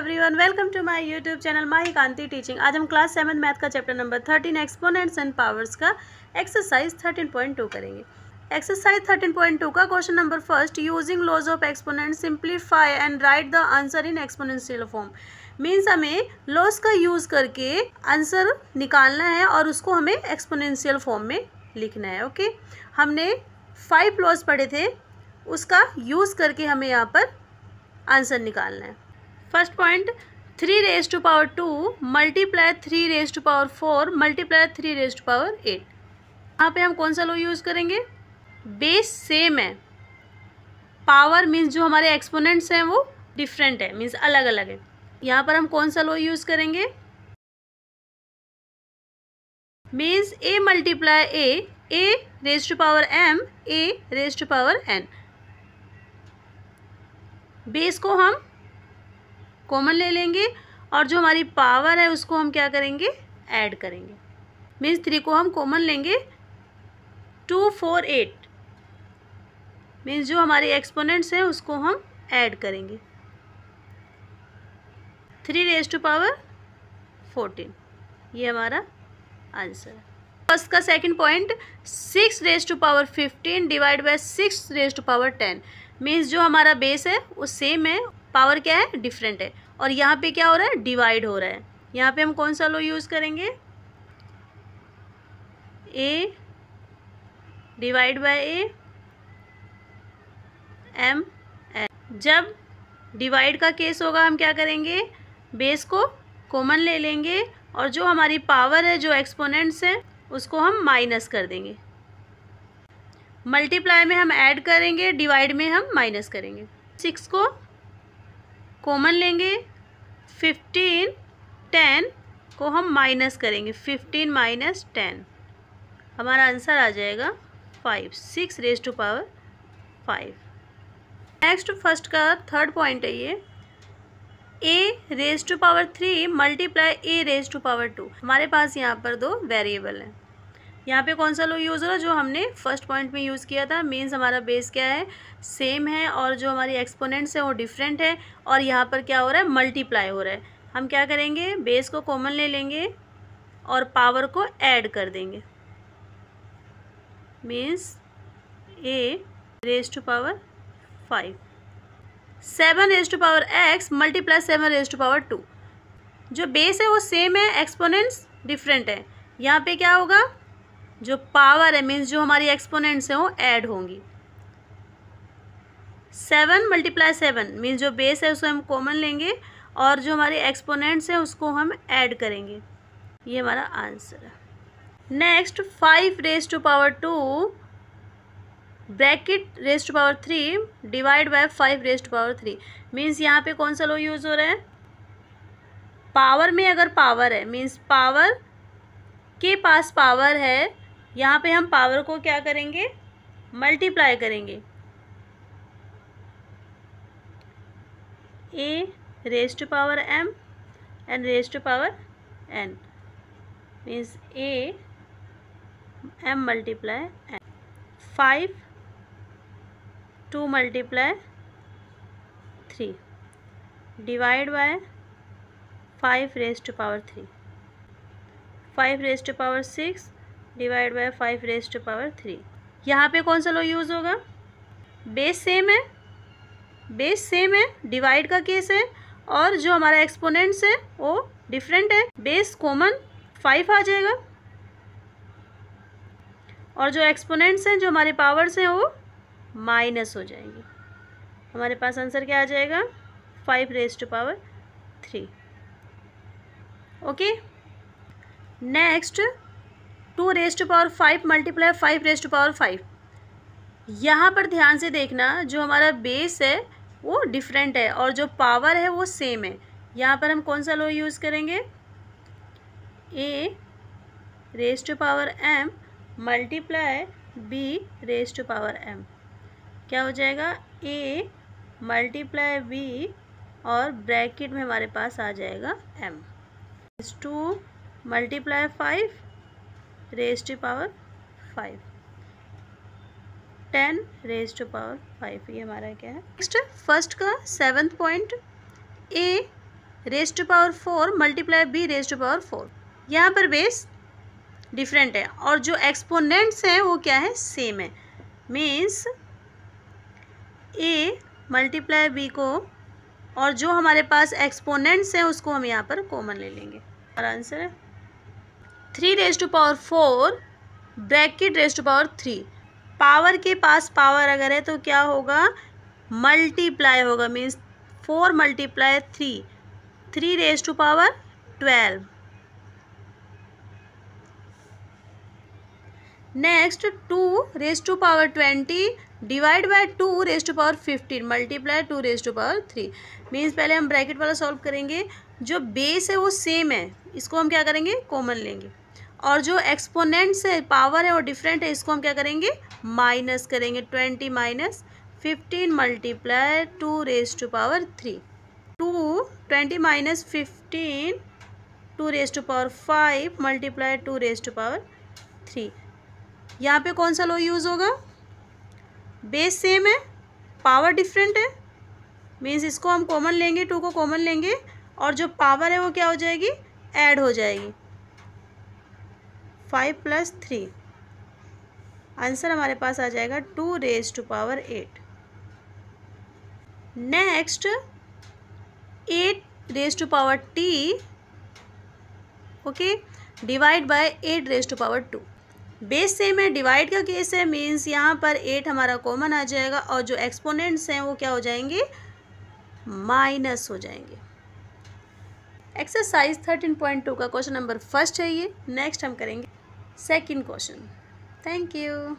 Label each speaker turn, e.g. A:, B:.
A: Everyone welcome to my YouTube channel Mahi Kanti teaching आज हम class seven math का chapter number thirteen exponents and powers का exercise thirteen point two करेंगे exercise thirteen point two का question number first using laws of exponent simplify and write the answer in exponential form means हमें laws का use करके answer निकालना है और उसको हमें एक्सपोनेंशियल फॉर्म में लिखना है ओके okay? हमने फाइव लॉज पढ़े थे उसका यूज़ करके हमें यहाँ पर आंसर निकालना है first point three raise to power two multiply three raise to power four multiply three raise to power eight यहाँ पे हम कौन सा लो यूज़ करेंगे बेस सेम है पावर मीन्स जो हमारे एक्सपोनेंट्स हैं वो डिफरेंट है मीन्स अलग अलग है यहाँ पर हम कौन सा लो यूज़ करेंगे means a multiply a a raise to power m a raise to power n base को हम कॉमन ले लेंगे और जो हमारी पावर है उसको हम क्या करेंगे ऐड करेंगे मीन्स थ्री को हम कॉमन लेंगे टू फोर एट मीन्स जो हमारे एक्सपोनेंट्स हैं उसको हम ऐड करेंगे three raise to power fourteen ये हमारा आंसर है फर्स्ट का second point six raise to power fifteen divide by six raise to power ten means जो हमारा बेस है वो सेम है पावर क्या है डिफरेंट है और यहाँ पे क्या हो रहा है डिवाइड हो रहा है यहाँ पे हम कौन सा लो यूज़ करेंगे a divide by a m n जब डिवाइड का केस होगा हम क्या करेंगे बेस को कॉमन ले लेंगे और जो हमारी पावर है जो एक्सपोनेंट्स हैं उसको हम माइनस कर देंगे मल्टीप्लाई में हम ऐड करेंगे डिवाइड में हम माइनस करेंगे सिक्स को कॉमन लेंगे फिफ्टीन टेन को हम माइनस करेंगे फिफ्टीन माइनस टेन हमारा आंसर आ जाएगा five six raise to power five next first का थर्ड पॉइंट है ये a raise to power three multiply a raise to power two हमारे पास यहाँ पर दो वेरिएबल हैं यहाँ पे कौन सा लो यूज़ हो रहा है जो हमने फर्स्ट पॉइंट में यूज़ किया था मीन्स हमारा बेस क्या है सेम है और जो हमारी एक्सपोनेंट्स हैं वो डिफरेंट है और यहाँ पर क्या हो रहा है मल्टीप्लाई हो रहा है हम क्या करेंगे बेस को कॉमन ले लेंगे और पावर को ऐड कर देंगे means a raise to power five seven raise to power x multiply seven raise to power two जो बेस है वो सेम है एक्सपोनेंट्स डिफरेंट है यहाँ पे क्या होगा जो पावर है मीन्स जो हमारी एक्सपोनेंट्स हैं वो ऐड होंगी सेवन मल्टीप्लाई सेवन मीन्स जो बेस है उसको हम कॉमन लेंगे और जो हमारे एक्सपोनेंट्स हैं उसको हम ऐड करेंगे ये हमारा आंसर है next five raise to power two bracket raise to power three divide by five raise to power three means यहाँ पे कौन सा लो यूज़ हो रहा है पावर में अगर पावर है मीन्स पावर के पास पावर है यहाँ पे हम पावर को क्या करेंगे मल्टीप्लाई करेंगे a raise to power m and raise to power n means a m multiply n five two multiply three divide by five raise to power three five raise to power six divide by five raise to power three यहाँ पे कौन सा law use होगा base same है base same है divide का case है और जो हमारा एक्सपोनेंट्स है वो डिफरेंट है बेस कॉमन फाइव आ जाएगा और जो एक्सपोनेंट्स हैं जो हमारे पावर्स हैं वो माइनस हो जाएंगे हमारे पास आंसर क्या आ जाएगा five raise to power three okay next two raise to power five multiply five raise to power five यहाँ पर ध्यान से देखना जो हमारा बेस है वो डिफरेंट है और जो पावर है वो सेम है यहाँ पर हम कौन सा लॉ यूज़ करेंगे a raise to power m multiply b raise to power m क्या हो जाएगा ए मल्टीप्लाई बी और ब्रैकेट में हमारे पास आ जाएगा m two multiply five raise to power five ten raise to power five ये हमारा क्या है नेक्स्ट फर्स्ट का seventh point a raise to power four multiply b raise to power four यहाँ पर बेस डिफरेंट है और जो एक्सपोनेंट्स हैं वो क्या है सेम है मीन्स ए मल्टीप्लाई बी को और जो हमारे पास एक्सपोनेंट्स हैं उसको हम यहाँ पर कॉमन ले लेंगे और आंसर है three raise to power four bracket raise to power three power के पास पावर अगर है तो क्या होगा मल्टीप्लाई होगा means four multiply three three raise to power twelve next two raise to power twenty divide by two raise to power fifteen multiply two raise to power three means पहले हम bracket वाला solve करेंगे जो base है वो same है इसको हम क्या करेंगे कॉमन लेंगे और जो एक्सपोनेंट्स है पावर है वो डिफरेंट है इसको हम क्या करेंगे माइनस करेंगे twenty minus fifteen multiply two raise to power three two twenty minus fifteen two raise to power five multiply two raise to power three यहाँ पे कौन सा लो यूज़ होगा बेस सेम है पावर डिफरेंट है मीन्स इसको हम कॉमन लेंगे टू को कॉमन लेंगे और जो पावर है वो क्या हो जाएगी ऐड हो जाएगी फाइव प्लस थ्री आंसर हमारे पास आ जाएगा two raise to power eight next eight raise to power t okay divide by eight raise to power two base same है डिवाइड का केस है मीन्स यहाँ पर एट हमारा कॉमन आ जाएगा और जो एक्सपोनेंट्स हैं वो क्या हो जाएंगे माइनस हो जाएंगे एक्सरसाइज थर्टीन पॉइंट टू का क्वेश्चन नंबर फर्स्ट है ये नेक्स्ट हम करेंगे second question thank you